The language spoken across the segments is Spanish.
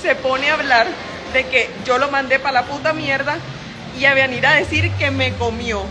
se pone a hablar de que yo lo mandé para la puta mierda y a venir a decir que me comió.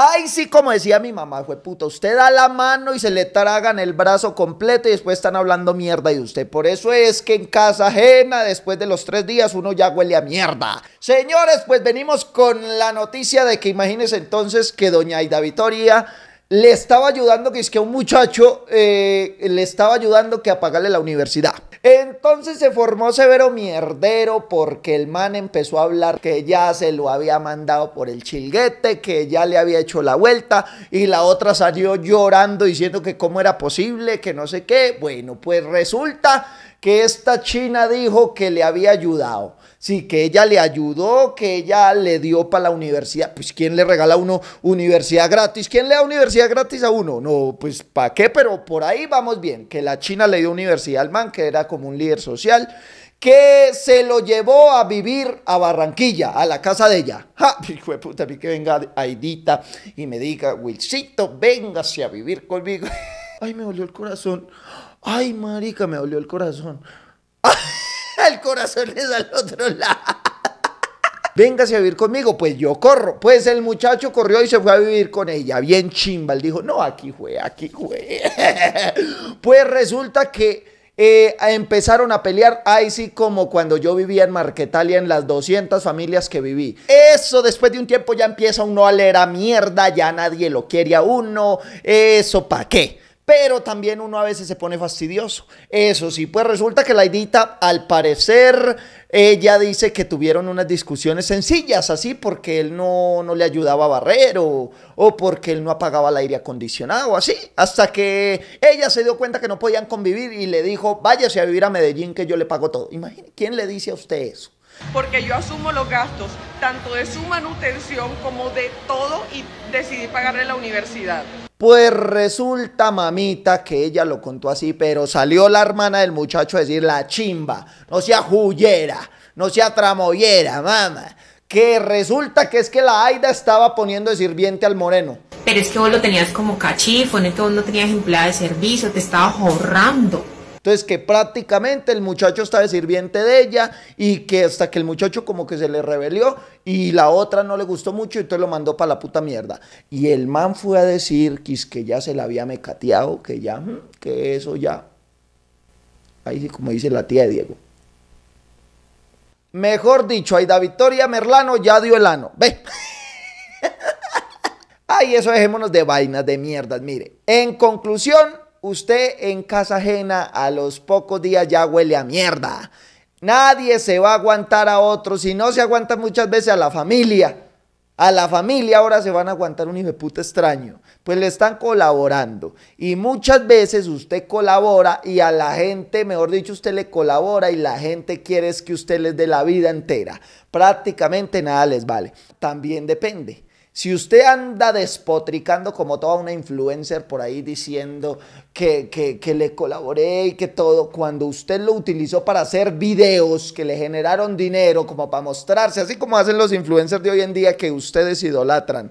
Ay, sí, como decía mi mamá, fue puta, usted da la mano y se le tragan el brazo completo y después están hablando mierda de usted. Por eso es que en casa ajena, después de los tres días, uno ya huele a mierda. Señores, pues venimos con la noticia de que imagínense entonces que doña Aida Vitoria le estaba ayudando, que es que un muchacho eh, le estaba ayudando que apagarle la universidad. Entonces se formó severo mierdero porque el man empezó a hablar que ya se lo había mandado por el chilguete, que ya le había hecho la vuelta y la otra salió llorando diciendo que cómo era posible, que no sé qué. Bueno, pues resulta que esta china dijo que le había ayudado. Sí, que ella le ayudó, que ella le dio para la universidad. Pues, ¿quién le regala a uno universidad gratis? ¿Quién le da universidad gratis a uno? No, pues, ¿para qué? Pero por ahí vamos bien. Que la China le dio universidad al man, que era como un líder social, que se lo llevó a vivir a Barranquilla, a la casa de ella. ¡Ja! Hijo de puta, que venga Aidita y me diga, Wilcito, véngase a vivir conmigo. Ay, me dolió el corazón. Ay, marica, me dolió el corazón. el corazón es al otro lado. Véngase a vivir conmigo, pues yo corro. Pues el muchacho corrió y se fue a vivir con ella. Bien chimbal, dijo, no, aquí fue, aquí fue. pues resulta que... Eh, empezaron a pelear, ahí sí como cuando yo vivía en Marquetalia, en las 200 familias que viví. Eso después de un tiempo ya empieza uno a leer a mierda, ya nadie lo quiere a uno, eso para qué pero también uno a veces se pone fastidioso. Eso sí, pues resulta que la edita, al parecer, ella dice que tuvieron unas discusiones sencillas, así porque él no, no le ayudaba a barrer o, porque él no apagaba el aire acondicionado, así, hasta que ella se dio cuenta que no podían convivir y le dijo, váyase a vivir a Medellín que yo le pago todo. Imagine, ¿quién le dice a usted eso? Porque yo asumo los gastos, tanto de su manutención como de todo, y decidí pagarle la universidad. Pues resulta, mamita, que ella lo contó así, pero salió la hermana del muchacho a decir, la chimba, no sea huyera no sea tramoyera, mamá. Que resulta que es que la Aida estaba poniendo de sirviente al moreno. Pero es que vos lo tenías como cachifo, que vos no tenías empleada de servicio, te estaba ahorrando es que prácticamente el muchacho estaba de sirviente de ella y que hasta que el muchacho como que se le rebelió y la otra no le gustó mucho y entonces lo mandó para la puta mierda. Y el man fue a decir que, que ya se la había mecateado, que ya, mm, que eso ya. Ahí sí como dice la tía de Diego. Mejor dicho, da Victoria Merlano ya dio el ano. Ve. Ay, eso dejémonos de vainas, de mierdas. Mire, en conclusión, Usted en casa ajena a los pocos días ya huele a mierda. Nadie se va a aguantar a otro. si no se aguanta muchas veces a la familia. A la familia ahora se van a aguantar un hijo de puta extraño. Pues le están colaborando. Y muchas veces usted colabora y a la gente, mejor dicho, usted le colabora y la gente quiere que usted les dé la vida entera. Prácticamente nada les vale. También depende. Si usted anda despotricando como toda una influencer por ahí diciendo que, le colaboré y que todo, cuando usted lo utilizó para hacer videos que le generaron dinero, como para mostrarse, así como hacen los influencers de hoy en día que ustedes idolatran.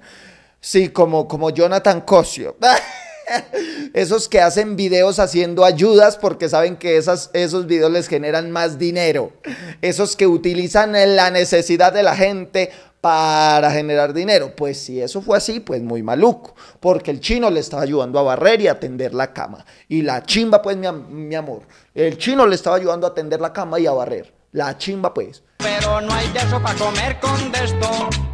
Sí, como, como Jonathan Cosio. esos que hacen videos haciendo ayudas porque saben que esas, esos videos les generan más dinero. Esos que utilizan la necesidad de la gente para generar dinero. Pues si eso fue así, pues muy maluco, porque el chino le estaba ayudando a barrer y a tender la cama. Y la chimba, pues mi, amor, el chino le estaba ayudando a tender la cama y a barrer. La chimba, pues. Pero no hay queso para comer con esto.